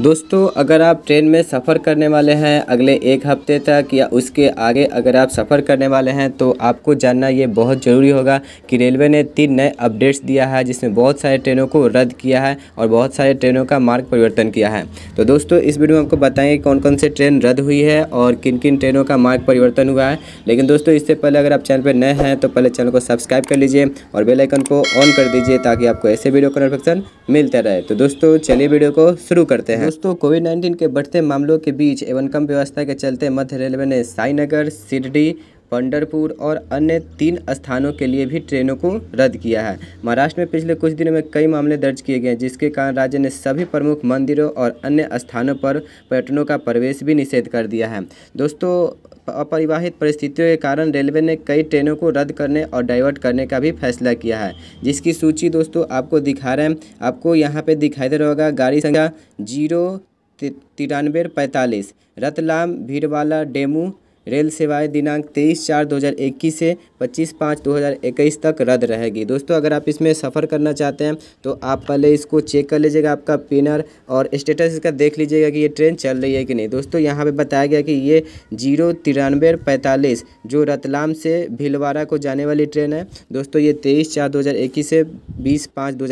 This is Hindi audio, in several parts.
दोस्तों अगर आप ट्रेन में सफ़र करने वाले हैं अगले एक हफ्ते तक या उसके आगे अगर आप सफ़र करने वाले हैं तो आपको जानना ये बहुत ज़रूरी होगा कि रेलवे ने तीन नए अपडेट्स दिया है जिसमें बहुत सारे ट्रेनों को रद्द किया है और बहुत सारे ट्रेनों का मार्ग परिवर्तन किया है तो दोस्तों इस वीडियो में आपको बताएंगे कौन कौन से ट्रेन रद्द हुई है और किन किन ट्रेनों का मार्ग परिवर्तन हुआ है लेकिन दोस्तों इससे पहले अगर आप चैनल पर नए हैं तो पहले चैनल को सब्सक्राइब कर लीजिए और बेलाइकन को ऑन कर दीजिए ताकि आपको ऐसे वीडियो का नोटिफिकेशन मिलता रहे तो दोस्तों चलिए वीडियो को शुरू करते हैं दोस्तों कोविड नाइन्टीन के बढ़ते मामलों के बीच एवं कम व्यवस्था के चलते मध्य रेलवे ने साईनगर सिरडी पंडरपुर और अन्य तीन स्थानों के लिए भी ट्रेनों को रद्द किया है महाराष्ट्र में पिछले कुछ दिनों में कई मामले दर्ज किए गए जिसके कारण राज्य ने सभी प्रमुख मंदिरों और अन्य स्थानों पर पर्यटनों का प्रवेश भी निषेध कर दिया है दोस्तों अपरिवाहित परिस्थितियों के कारण रेलवे ने कई ट्रेनों को रद्द करने और डाइवर्ट करने का भी फैसला किया है जिसकी सूची दोस्तों आपको दिखा रहे हैं आपको यहाँ पे दिखाई दे रहा होगा गाड़ी संख्या जीरो तिरानवे पैंतालीस रतलाम भीड़वाला डेमू रेल सेवाएं दिनांक 23 चार 2021 से 25 पाँच 2021 तक रद्द रहेगी दोस्तों अगर आप इसमें सफ़र करना चाहते हैं तो आप पहले इसको चेक कर लीजिएगा आपका पिनर और स्टेटस इसका देख लीजिएगा कि ये ट्रेन चल रही है कि नहीं दोस्तों यहाँ पे बताया गया कि ये जीरो तिरानवे पैंतालीस जो रतलाम से भीलवाड़ा को जाने वाली ट्रेन है दोस्तों ये तेईस चार दो से बीस पाँच दो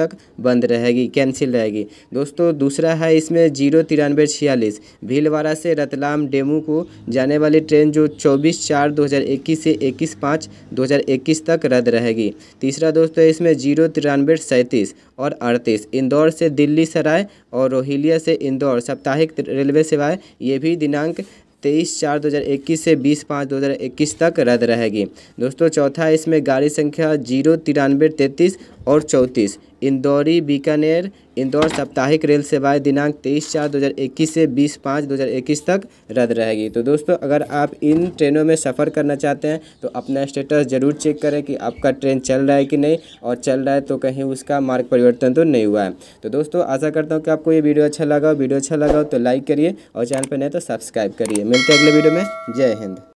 तक बंद रहेगी कैंसिल रहेगी दोस्तों दूसरा है इसमें जीरो तिरानवे छियालीस भीलवाड़ा से रतलाम डेमू को जाने वाली वाली ट्रेन जो 24 चार 2021 से 21 पाँच 2021 तक रद्द रहेगी तीसरा दोस्तों इसमें जीरो तिरानवे सैंतीस और अड़तीस इंदौर से दिल्ली सराय और रोहिलिया से इंदौर साप्ताहिक रेलवे सेवाएं ये भी दिनांक तेईस चार 2021 से बीस पाँच 2021 तक रद्द रहेगी दोस्तों चौथा इसमें गाड़ी संख्या जीरो तिरानवे तैंतीस और चौंतीस इंदौरी बीकानेर इंदौर साप्ताहिक रेल सेवाएं दिनांक तेईस चार दो हज़ार इक्कीस से बीस पाँच दो हज़ार इक्कीस तक रद्द रहेगी तो दोस्तों अगर आप इन ट्रेनों में सफ़र करना चाहते हैं तो अपना स्टेटस ज़रूर चेक करें कि आपका ट्रेन चल रहा है कि नहीं और चल रहा है तो कहीं उसका मार्ग परिवर्तन तो नहीं हुआ है तो दोस्तों आशा करता हूँ कि आपको ये वीडियो अच्छा लगा वीडियो अच्छा लगा तो लाइक करिए और चैनल पर नहीं तो सब्सक्राइब करिए मिलते हैं अगले वीडियो में जय हिंद